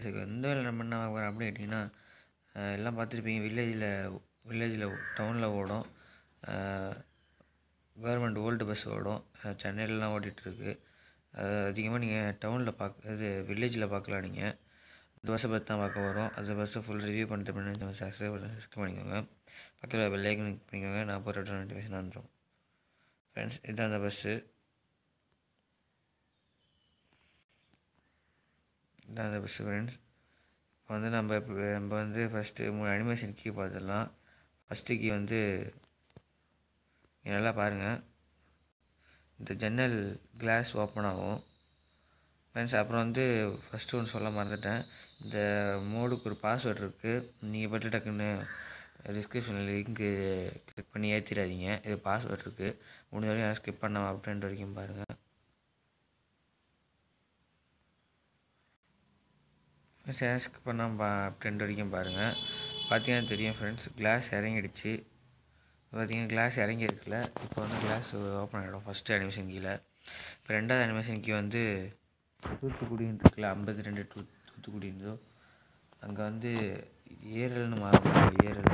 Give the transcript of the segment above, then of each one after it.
இதுக்கு எந்த வேலை நம்ம என்ன ஆக அப்படி கேட்டிங்கன்னா எல்லாம் பார்த்துருப்பீங்க வில்லேஜில் வில்லேஜில் டவுனில் ஓடும் கவர்மெண்ட் ஓல்டு பஸ் ஓடும் சென்னையிலலாம் ஓடிட்டுருக்கு அது அதிகமாக நீங்கள் டவுனில் பார்க்க இது வில்லேஜில் பார்க்கலாம் நீங்கள் இந்த பஸ்ஸை பற்றி தான் பார்க்க வரும் அந்த பஸ்ஸை ஃபுல் ரிவ்யூ பண்ணுறது இந்த பஸ் சப்ஸ்கிரைப் பண்ணிக்கோங்க பக்கத்தில் பெல் பண்ணிக்கோங்க நான் போகிற நோட்டிஃபிகேஷன் வந்துடும் ஃப்ரெண்ட்ஸ் இதான் அந்த பஸ்ஸு தான் அந்த பெஸ்ட்டு ஃப்ரெண்ட்ஸ் இப்போ வந்து நம்ம நம்ம வந்து ஃபஸ்ட்டு மூணு அனிமேஷன் கீ பார்த்துடலாம் ஃபஸ்ட்டு கீ வந்து நல்லா பாருங்கள் இந்த ஜன்னல் கிளாஸ் ஓப்பன் ஆகும் ஃப்ரெண்ட்ஸ் அப்புறம் வந்து ஃபஸ்ட்டு ஒன்று சொல்ல மறந்துட்டேன் இந்த மோடுக்கு ஒரு பாஸ்வேர்டு இருக்குது நீங்கள் பட்டு டக்குன்னு டிஸ்கிரிப்ஷனில் லிங்க்கு கிளிக் பண்ணி ஏற்றிடாதீங்க இது பாஸ்வேர்ட் இருக்குது முடிஞ்ச வரைக்கும் ஸ்கிப் பண்ணாமல் அப்படின்ற வரைக்கும் பாருங்கள் ஃப்ரெண்ட்ஸ் ஆஸ்க் பண்ணால் பா ட்ரெண்ட் வரைக்கும் பாருங்கள் பார்த்தீங்கன்னா தெரியும் ஃப்ரெண்ட்ஸ் கிளாஸ் இறங்கிடுச்சு பார்த்தீங்கன்னா கிளாஸ் இறங்கி இருக்குல்ல இப்போ வந்து கிளாஸ் ஓப்பன் ஆகிடும் ஃபஸ்ட்டு அனிமேஷன் கீழே இப்போ ரெண்டாவது அனிமேஷன் கீ வந்து தூத்துக்குடின்னு இருக்குல்ல ஐம்பத்தி ரெண்டு டூ தூத்துக்குடின்னு அங்கே வந்து ஏரல்னு மாறும் ஏரல்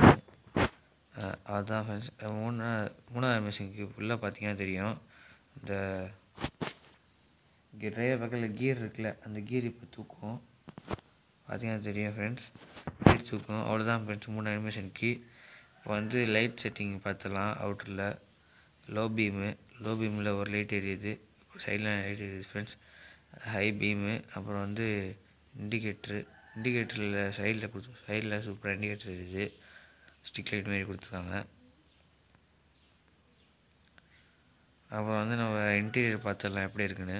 அதுதான் ஃப்ரெண்ட்ஸ் மூணாவது மூணாவது கீ ஃபுல்லாக பார்த்தீங்கன்னா தெரியும் இந்த ட்ரைவர் பக்கத்தில் கீர் இருக்குல்ல அந்த கீர் இப்போ தூக்கும் பார்த்தீங்கன்னா தெரியும் ஃப்ரெண்ட்ஸ் லைட்ஸ் இருக்கும் அவ்வளோதான் ஃப்ரெண்ட்ஸ் மூணு அனிமேஷன் கீ இப்போ வந்து லைட் செட்டிங் பார்த்துலாம் அவுட்டரில் லோ பீமு லோ பீமில் ஒரு லைட் எரியுது சைடில் லைட் எரியுது ஃப்ரெண்ட்ஸ் ஹை பீமு அப்புறம் வந்து இண்டிகேட்ரு இண்டிகேட்டரில் சைடில் கொடுத்து சைடில் சூப்பர் இண்டிகேட்டர் இருக்குது ஸ்டிக் லைட் மாரி கொடுத்துருக்காங்க அப்புறம் வந்து நம்ம இன்டீரியர் பார்த்துடலாம் எப்படி இருக்குன்னு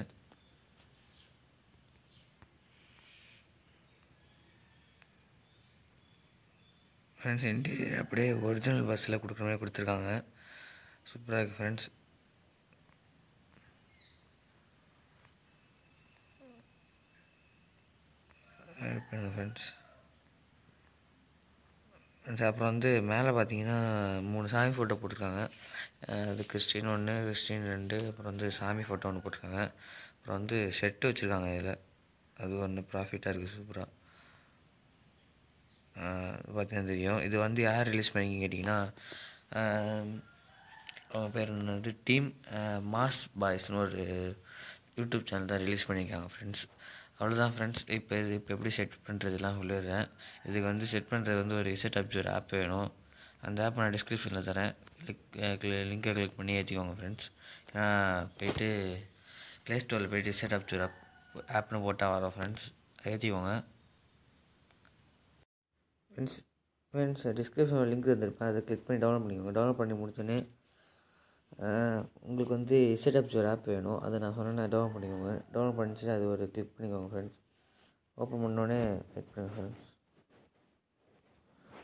ஃப்ரெண்ட்ஸ் இன்டீரியர் அப்படியே ஒரிஜினல் பஸ்ஸில் கொடுக்குற மாதிரி கொடுத்துருக்காங்க சூப்பராக இருக்குது ஃப்ரெண்ட்ஸ் ஃப்ரெண்ட்ஸ் ஃப்ரெண்ட்ஸ் அப்புறம் வந்து மேலே பார்த்தீங்கன்னா மூணு சாமி ஃபோட்டோ போட்டிருக்காங்க அது கிறிஸ்டின் ஒன்று கிறிஸ்டின் ரெண்டு அப்புறம் வந்து சாமி ஃபோட்டோ ஒன்று போட்டிருக்காங்க அப்புறம் வந்து செட்டு வச்சுருக்காங்க இதில் அது ஒன்று ப்ராஃபிட்டாக இருக்குது சூப்பராக பார்த்தீங்கன்னா தெரியும் இது வந்து யார் ரிலீஸ் பண்ணிக்கிங்க கேட்டிங்கன்னா அவங்க பேர் வந்து டீம் மாஸ் பாய்ஸ்னு ஒரு யூடியூப் சேனல் தான் ரிலீஸ் பண்ணியிருக்காங்க ஃப்ரெண்ட்ஸ் அவ்வளோதான் ஃப்ரெண்ட்ஸ் இப்போ இது இப்போ எப்படி செட் பண்ணுறதுலாம் சொல்லிடுறேன் இதுக்கு வந்து செட் பண்ணுறது வந்து ஒரு இசட் அப்சர் ஆப் வேணும் அந்த ஆப் நான் டிஸ்கிரிப்ஷனில் தரேன் கிளிக் லிங்கை கிளிக் பண்ணி ஏற்றிக்கோங்க ஃப்ரெண்ட்ஸ் ஏன்னா போயிட்டு ப்ளே ஸ்டோரில் போயிட்டு இசட் அப்சர் ஆப் ஆப்னு போட்டால் வரோம் ஃப்ரெண்ட்ஸ் ஏற்றிக்கோங்க ஃப்ரெண்ட்ஸ் ஃப்ரெண்ட்ஸ் டிஸ்கிரிப்ஷனில் லிங்க் இருந்திருப்பேன் அதை கிளிக் பண்ணி டவுன்லோட் பண்ணிக்கோங்க டவுன்லோட் பண்ணி முடிச்சோன்னே உங்களுக்கு வந்து செட்டப்ஸ் ஒரு ஆப் வேணும் அதை நான் சொன்னேன் டவுன்லோட் பண்ணிக்கோங்க டவுன்லோட் பண்ணிச்சு அது ஒரு கிளிக் பண்ணிக்கோங்க ஃப்ரெண்ட்ஸ் ஓப்பன் பண்ணோடனே கிளிக் பண்ணுங்க ஃப்ரெண்ட்ஸ்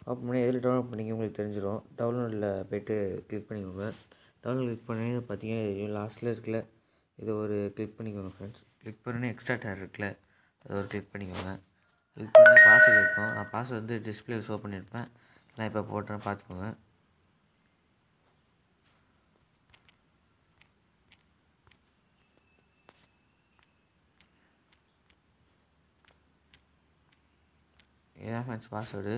ஓப்பன் பண்ணி எதில் டவுன்லோட் பண்ணிக்க உங்களுக்கு தெரிஞ்சிடும் டவுன்லோடில் போய்ட்டு கிளிக் பண்ணிக்கோங்க டவுன்லோட் கிளிக் பண்ணி பார்த்தீங்கன்னா லாஸ்ட்டில் இருக்கில்ல இதை ஒரு கிளிக் பண்ணிக்கோங்க ஃப்ரெண்ட்ஸ் கிளிக் பண்ணோன்னே எக்ஸ்ட்ரா டேர் இருக்குல்ல அதை ஒரு கிளிக் பண்ணிக்கோங்க இதுக்கு வந்து பாஸ்வேர்டு இருக்கும் நான் பாஸ்வேர்டு வந்து டிஸ்பிளே ஷோ பண்ணியிருப்பேன் நான் இப்போ போட்டேன் பார்த்துக்கோங்க இதான் ஃப்ரெண்ட்ஸ் பாஸ்வேர்டு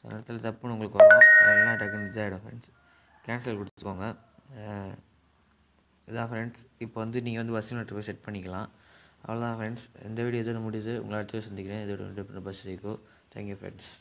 சில நேரத்தில் தப்புன்னு உங்களுக்கு வரும் எல்லாம் டக்குன்னு இதாகிடும் ஃப்ரெண்ட்ஸ் கேன்சல் கொடுத்துக்கோங்க இதான் ஃப்ரெண்ட்ஸ் இப்போ வந்து நீங்கள் வந்து பஸ் நோட்டு போய் செட் பண்ணிக்கலாம் அவ்வளோதான் ஃப்ரெண்ட்ஸ் இந்த வீடியோ எதுவும் முடியுது உங்களை அடுத்த சந்திக்கிறேன் இதோட பஸ் சேர்க்கும் தேங்க்யூ ஃப்ரெண்ட்ஸ்